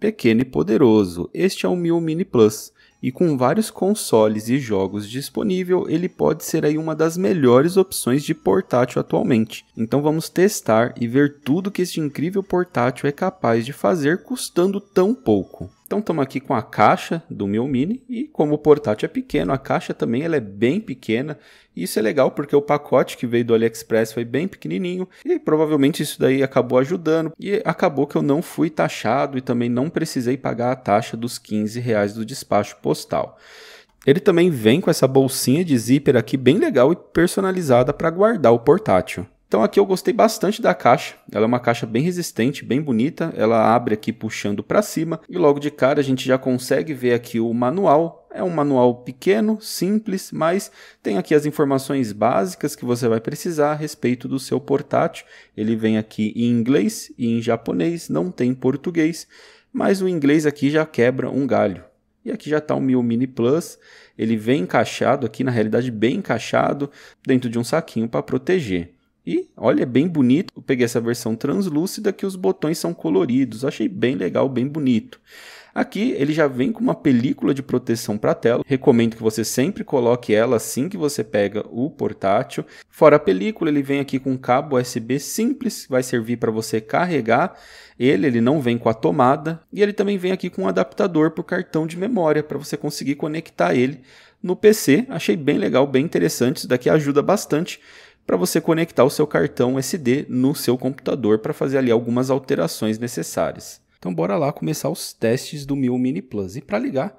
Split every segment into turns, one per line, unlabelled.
Pequeno e poderoso, este é o Mi Mini Plus, e com vários consoles e jogos disponível, ele pode ser aí uma das melhores opções de portátil atualmente. Então vamos testar e ver tudo que este incrível portátil é capaz de fazer custando tão pouco. Então estamos aqui com a caixa do meu Mini e como o portátil é pequeno, a caixa também ela é bem pequena. Isso é legal porque o pacote que veio do AliExpress foi bem pequenininho e provavelmente isso daí acabou ajudando e acabou que eu não fui taxado e também não precisei pagar a taxa dos 15 reais do despacho postal. Ele também vem com essa bolsinha de zíper aqui bem legal e personalizada para guardar o portátil. Então aqui eu gostei bastante da caixa. Ela é uma caixa bem resistente, bem bonita. Ela abre aqui puxando para cima e logo de cara a gente já consegue ver aqui o manual. É um manual pequeno, simples, mas tem aqui as informações básicas que você vai precisar a respeito do seu portátil. Ele vem aqui em inglês e em japonês, não tem português, mas o inglês aqui já quebra um galho. E aqui já está o meu Mini Plus, ele vem encaixado aqui, na realidade bem encaixado, dentro de um saquinho para proteger. E olha, é bem bonito. Eu peguei essa versão translúcida que os botões são coloridos. Achei bem legal, bem bonito. Aqui ele já vem com uma película de proteção para a tela. Recomendo que você sempre coloque ela assim que você pega o portátil. Fora a película, ele vem aqui com um cabo USB simples, vai servir para você carregar ele, ele não vem com a tomada e ele também vem aqui com um adaptador para o cartão de memória para você conseguir conectar ele no PC. Achei bem legal, bem interessante, isso daqui ajuda bastante para você conectar o seu cartão SD no seu computador para fazer ali algumas alterações necessárias. Então bora lá começar os testes do Mi Mini Plus. E para ligar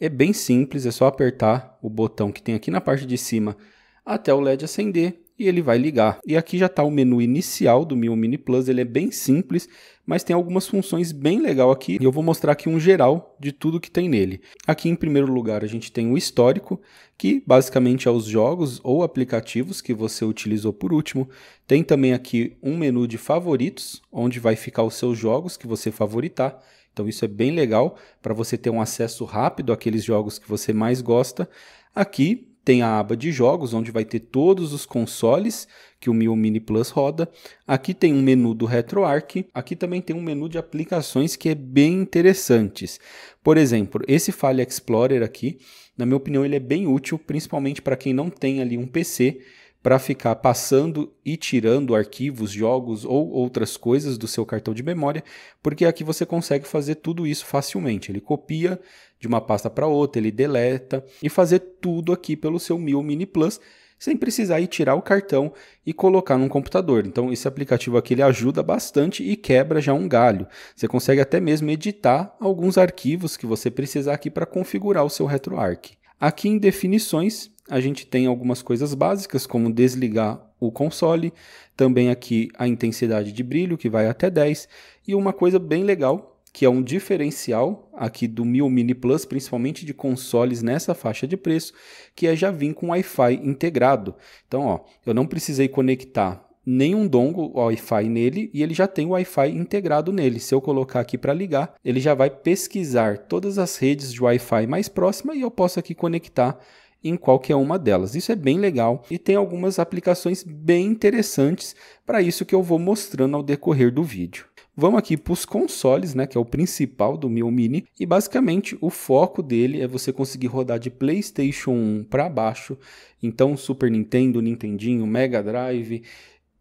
é bem simples, é só apertar o botão que tem aqui na parte de cima até o LED acender e ele vai ligar. E aqui já está o menu inicial do Mi Mini Plus, ele é bem simples, mas tem algumas funções bem legal aqui e eu vou mostrar aqui um geral de tudo que tem nele. Aqui em primeiro lugar a gente tem o histórico, que basicamente é os jogos ou aplicativos que você utilizou por último. Tem também aqui um menu de favoritos, onde vai ficar os seus jogos que você favoritar. Então isso é bem legal para você ter um acesso rápido àqueles jogos que você mais gosta. Aqui tem a aba de jogos, onde vai ter todos os consoles que o Mio Mini Plus roda. Aqui tem um menu do RetroArch. Aqui também tem um menu de aplicações que é bem interessantes. Por exemplo, esse File Explorer aqui, na minha opinião, ele é bem útil, principalmente para quem não tem ali um PC para ficar passando e tirando arquivos, jogos ou outras coisas do seu cartão de memória, porque aqui você consegue fazer tudo isso facilmente. Ele copia de uma pasta para outra, ele deleta e fazer tudo aqui pelo seu Mil Mini Plus sem precisar ir tirar o cartão e colocar num computador. Então esse aplicativo aqui ele ajuda bastante e quebra já um galho. Você consegue até mesmo editar alguns arquivos que você precisar aqui para configurar o seu RetroArch. Aqui em definições, a gente tem algumas coisas básicas, como desligar o console, também aqui a intensidade de brilho, que vai até 10, e uma coisa bem legal, que é um diferencial aqui do Mi Mini Plus, principalmente de consoles nessa faixa de preço, que é já vir com Wi-Fi integrado. Então, ó, eu não precisei conectar nenhum dongle Wi-Fi nele e ele já tem o Wi-Fi integrado nele. Se eu colocar aqui para ligar, ele já vai pesquisar todas as redes de Wi-Fi mais próxima e eu posso aqui conectar em qualquer uma delas. Isso é bem legal e tem algumas aplicações bem interessantes para isso que eu vou mostrando ao decorrer do vídeo. Vamos aqui para os consoles, né, que é o principal do meu Mini, e basicamente o foco dele é você conseguir rodar de PlayStation 1 para baixo, então Super Nintendo, Nintendinho, Mega Drive,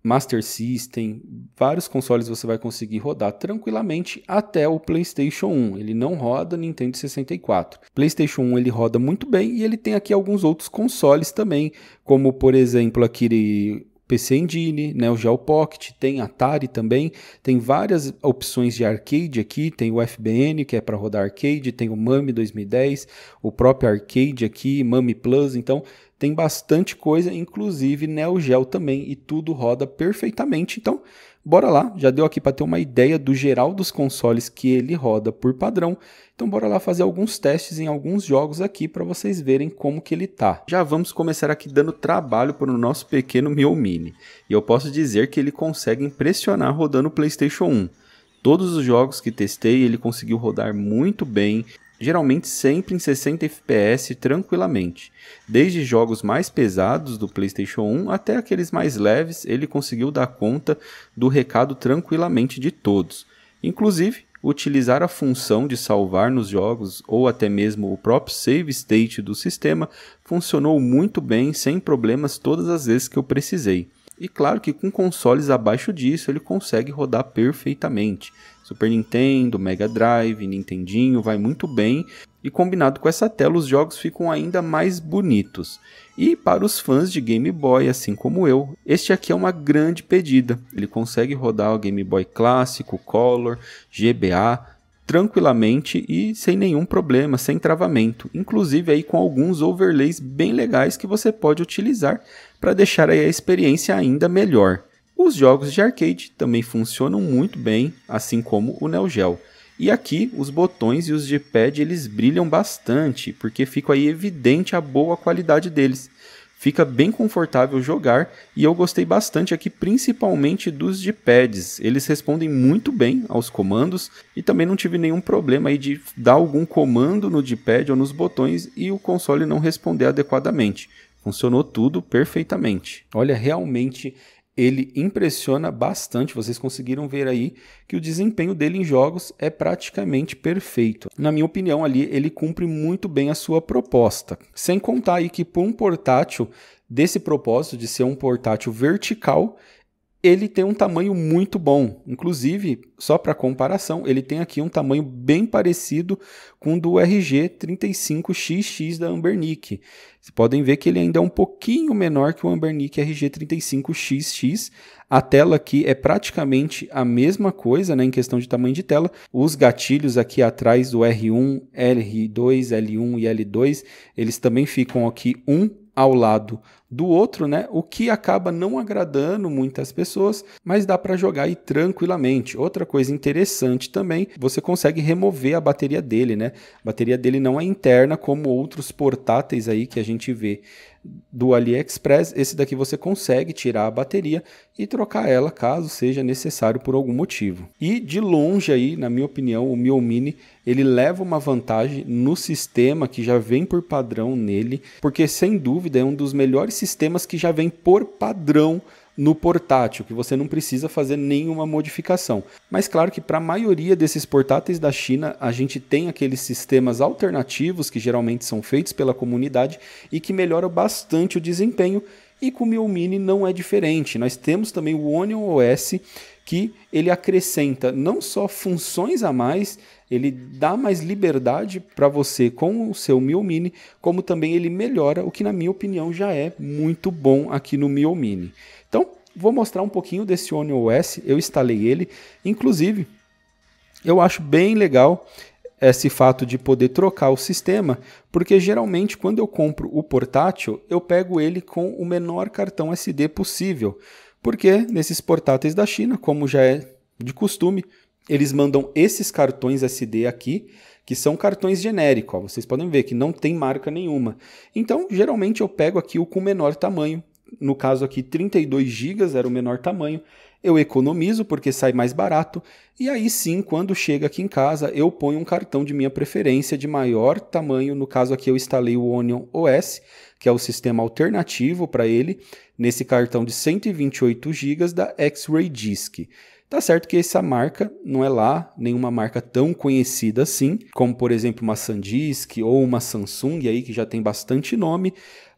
Master System, vários consoles você vai conseguir rodar tranquilamente até o PlayStation 1. Ele não roda Nintendo 64. PlayStation 1 ele roda muito bem e ele tem aqui alguns outros consoles também, como por exemplo aquele PC Engine, né, o Geo Pocket, tem Atari também, tem várias opções de arcade aqui, tem o FBN, que é para rodar arcade, tem o MAME 2010, o próprio arcade aqui, MAME Plus, então tem bastante coisa, inclusive Neo Geo também, e tudo roda perfeitamente. Então, bora lá, já deu aqui para ter uma ideia do geral dos consoles que ele roda por padrão. Então, bora lá fazer alguns testes em alguns jogos aqui para vocês verem como que ele tá. Já vamos começar aqui dando trabalho para o nosso pequeno Mio Mini. E eu posso dizer que ele consegue impressionar rodando o PlayStation 1. Todos os jogos que testei, ele conseguiu rodar muito bem geralmente sempre em 60 FPS tranquilamente. Desde jogos mais pesados do PlayStation 1 até aqueles mais leves, ele conseguiu dar conta do recado tranquilamente de todos. Inclusive, utilizar a função de salvar nos jogos ou até mesmo o próprio save state do sistema funcionou muito bem sem problemas todas as vezes que eu precisei. E claro que com consoles abaixo disso ele consegue rodar perfeitamente, Super Nintendo, Mega Drive, Nintendinho, vai muito bem. E combinado com essa tela, os jogos ficam ainda mais bonitos. E para os fãs de Game Boy, assim como eu, este aqui é uma grande pedida. Ele consegue rodar o Game Boy clássico, Color, GBA, tranquilamente e sem nenhum problema, sem travamento, inclusive aí com alguns overlays bem legais que você pode utilizar para deixar aí a experiência ainda melhor. Os jogos de arcade também funcionam muito bem, assim como o Neo Geo. E aqui os botões e os D-pad eles brilham bastante, porque fica aí evidente a boa qualidade deles. Fica bem confortável jogar e eu gostei bastante aqui, principalmente dos D-pads. Eles respondem muito bem aos comandos e também não tive nenhum problema aí de dar algum comando no D-pad ou nos botões e o console não responder adequadamente. Funcionou tudo perfeitamente. Olha, realmente ele impressiona bastante. Vocês conseguiram ver aí que o desempenho dele em jogos é praticamente perfeito. Na minha opinião, ali ele cumpre muito bem a sua proposta. Sem contar aí que por um portátil desse propósito de ser um portátil vertical, ele tem um tamanho muito bom. Inclusive, só para comparação, ele tem aqui um tamanho bem parecido com o do RG35XX da Ambernic. Vocês podem ver que ele ainda é um pouquinho menor que o Ambernic RG35XX. A tela aqui é praticamente a mesma coisa né, em questão de tamanho de tela. Os gatilhos aqui atrás do R1, R2, L1 e L2, eles também ficam aqui um ao lado do outro, né? O que acaba não agradando muitas pessoas, mas dá para jogar aí tranquilamente. Outra coisa interessante também, você consegue remover a bateria dele, né? A bateria dele não é interna como outros portáteis aí que a gente vê do AliExpress, esse daqui você consegue tirar a bateria e trocar ela caso seja necessário por algum motivo. E de longe aí, na minha opinião, o Mio Mini ele leva uma vantagem no sistema que já vem por padrão nele, porque sem dúvida é um dos melhores sistemas que já vem por padrão no portátil, que você não precisa fazer nenhuma modificação. Mas claro que para a maioria desses portáteis da China, a gente tem aqueles sistemas alternativos que geralmente são feitos pela comunidade e que melhoram bastante o desempenho. E com o Mio Mini não é diferente. Nós temos também o Onion OS, que ele acrescenta não só funções a mais, ele dá mais liberdade para você com o seu Mini, como também ele melhora o que na minha opinião já é muito bom aqui no Mini. Então, vou mostrar um pouquinho desse One OS, eu instalei ele, inclusive eu acho bem legal esse fato de poder trocar o sistema, porque geralmente quando eu compro o portátil, eu pego ele com o menor cartão SD possível, porque nesses portáteis da China, como já é de costume, eles mandam esses cartões SD aqui, que são cartões genéricos. Ó. Vocês podem ver que não tem marca nenhuma. Então, geralmente eu pego aqui o com menor tamanho. No caso aqui, 32 GB era o menor tamanho. Eu economizo porque sai mais barato. E aí sim, quando chega aqui em casa, eu ponho um cartão de minha preferência de maior tamanho. No caso aqui, eu instalei o Onion OS, que é o sistema alternativo para ele, nesse cartão de 128 GB da X-Ray Disk. Tá certo que essa marca não é lá nenhuma marca tão conhecida assim, como por exemplo uma SanDisk ou uma Samsung aí que já tem bastante nome,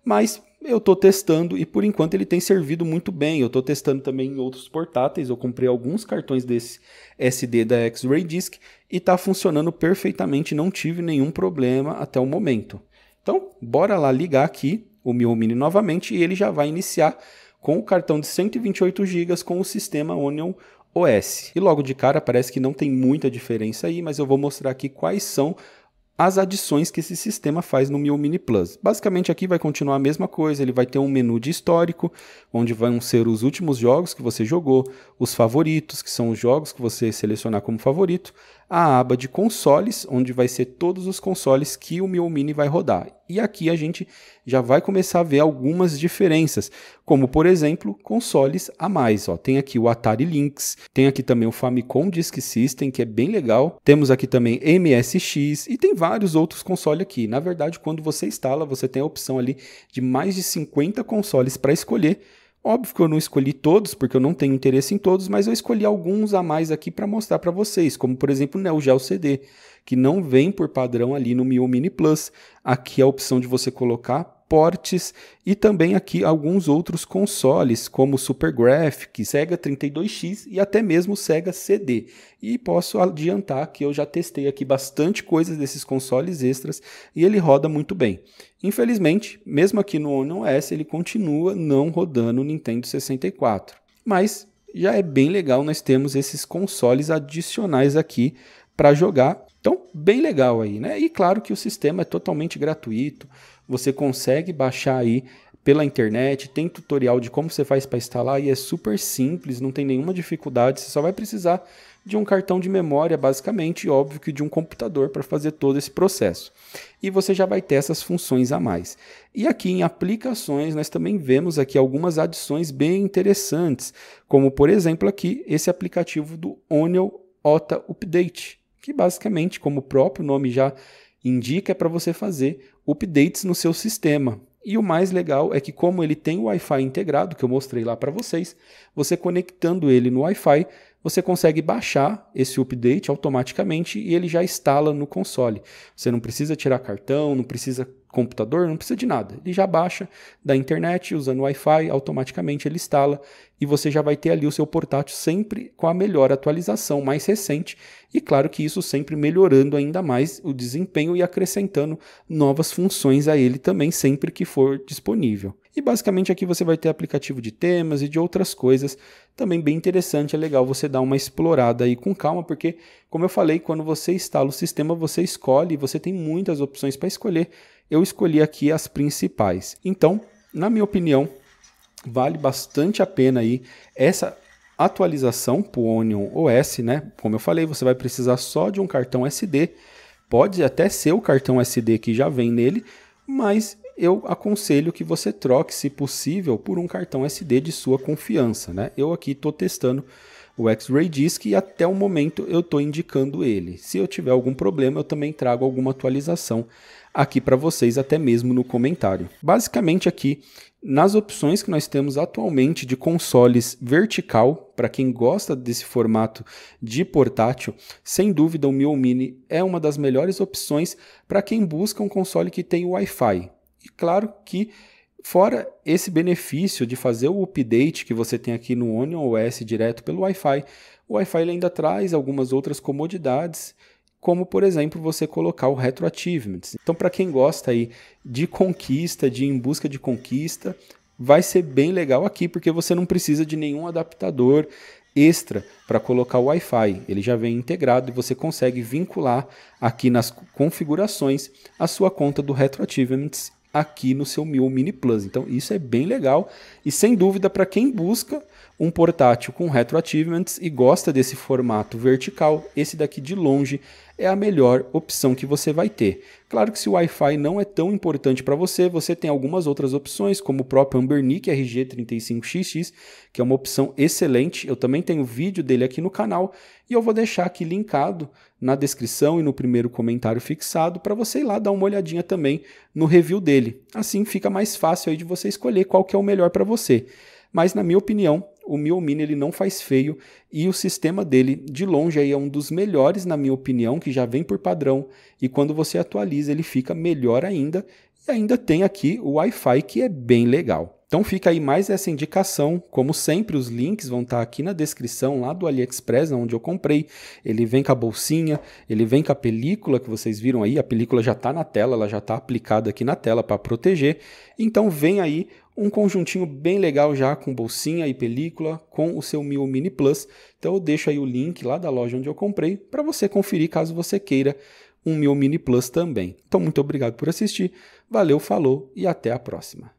mas eu estou testando e por enquanto ele tem servido muito bem. Eu estou testando também em outros portáteis. Eu comprei alguns cartões desse SD da X-Ray Disk e está funcionando perfeitamente. Não tive nenhum problema até o momento. Então, bora lá ligar aqui o meu Mini novamente e ele já vai iniciar com o cartão de 128 GB com o sistema Onion OS. E logo de cara parece que não tem muita diferença aí, mas eu vou mostrar aqui quais são as adições que esse sistema faz no Mio Mini Plus. Basicamente aqui vai continuar a mesma coisa, ele vai ter um menu de histórico, onde vão ser os últimos jogos que você jogou, os favoritos, que são os jogos que você selecionar como favorito, a aba de consoles, onde vai ser todos os consoles que o meu Mini vai rodar. E aqui a gente já vai começar a ver algumas diferenças, como por exemplo, consoles a mais. Ó. Tem aqui o Atari Lynx, tem aqui também o Famicom Disk System, que é bem legal. Temos aqui também MSX e tem vários outros consoles aqui. Na verdade, quando você instala, você tem a opção ali de mais de 50 consoles para escolher Óbvio que eu não escolhi todos, porque eu não tenho interesse em todos, mas eu escolhi alguns a mais aqui para mostrar para vocês, como por exemplo o Neo Geo CD, que não vem por padrão ali no Mio Mini Plus. Aqui é a opção de você colocar portes e também aqui alguns outros consoles, como Super Graphic, Sega 32X e até mesmo Sega CD. E posso adiantar que eu já testei aqui bastante coisas desses consoles extras e ele roda muito bem. Infelizmente, mesmo aqui no One ele continua não rodando o Nintendo 64. Mas já é bem legal nós temos esses consoles adicionais aqui para jogar. Então, bem legal aí, né? E claro que o sistema é totalmente gratuito você consegue baixar aí pela internet, tem tutorial de como você faz para instalar e é super simples, não tem nenhuma dificuldade, você só vai precisar de um cartão de memória, basicamente, e óbvio que de um computador para fazer todo esse processo. E você já vai ter essas funções a mais. E aqui em aplicações, nós também vemos aqui algumas adições bem interessantes, como por exemplo aqui esse aplicativo do Onel Ota Update, que basicamente, como o próprio nome já indica é para você fazer updates no seu sistema. E o mais legal é que como ele tem o Wi-Fi integrado, que eu mostrei lá para vocês, você conectando ele no Wi-Fi, você consegue baixar esse update automaticamente e ele já instala no console. Você não precisa tirar cartão, não precisa computador, não precisa de nada. Ele já baixa da internet, usando Wi-Fi, automaticamente ele instala e você já vai ter ali o seu portátil sempre com a melhor atualização mais recente. E claro que isso sempre melhorando ainda mais o desempenho e acrescentando novas funções a ele também sempre que for disponível. E basicamente aqui você vai ter aplicativo de temas e de outras coisas, também bem interessante, é legal você dar uma explorada aí com calma, porque como eu falei, quando você instala o sistema, você escolhe, você tem muitas opções para escolher. Eu escolhi aqui as principais. Então, na minha opinião, vale bastante a pena aí essa atualização para o Onion OS, né? Como eu falei, você vai precisar só de um cartão SD. Pode até ser o cartão SD que já vem nele, mas eu aconselho que você troque, se possível, por um cartão SD de sua confiança. Né? Eu aqui estou testando o X-Ray Disk e até o momento eu estou indicando ele. Se eu tiver algum problema, eu também trago alguma atualização aqui para vocês, até mesmo no comentário. Basicamente aqui, nas opções que nós temos atualmente de consoles vertical, para quem gosta desse formato de portátil, sem dúvida o Mio Mini é uma das melhores opções para quem busca um console que tem Wi-Fi. E claro que Fora esse benefício de fazer o update que você tem aqui no Onion OS direto pelo Wi-Fi, o Wi-Fi ainda traz algumas outras comodidades, como por exemplo você colocar o Retro Achievements. Então, para quem gosta aí de conquista, de ir em busca de conquista, vai ser bem legal aqui, porque você não precisa de nenhum adaptador extra para colocar o Wi-Fi. Ele já vem integrado e você consegue vincular aqui nas configurações a sua conta do Retro Achievements aqui no seu Mio Mini Plus. Então isso é bem legal e sem dúvida para quem busca um portátil com retroachievements e gosta desse formato vertical, esse daqui de longe é a melhor opção que você vai ter. Claro que se o Wi-Fi não é tão importante para você, você tem algumas outras opções, como o próprio Ambernic RG35XX, que é uma opção excelente. Eu também tenho vídeo dele aqui no canal e eu vou deixar aqui linkado na descrição e no primeiro comentário fixado para você ir lá dar uma olhadinha também no review dele. Assim fica mais fácil aí de você escolher qual que é o melhor para você. Mas na minha opinião, o Mini ele não faz feio e o sistema dele, de longe, aí é um dos melhores, na minha opinião, que já vem por padrão. E quando você atualiza, ele fica melhor ainda. E ainda tem aqui o Wi-Fi, que é bem legal. Então fica aí mais essa indicação. Como sempre, os links vão estar aqui na descrição lá do AliExpress, onde eu comprei. Ele vem com a bolsinha, ele vem com a película que vocês viram aí. A película já está na tela, ela já está aplicada aqui na tela para proteger. Então vem aí um conjuntinho bem legal já com bolsinha e película, com o seu Mio Mini Plus. Então eu deixo aí o link lá da loja onde eu comprei para você conferir caso você queira um Mio Mini Plus também. Então muito obrigado por assistir, valeu, falou e até a próxima.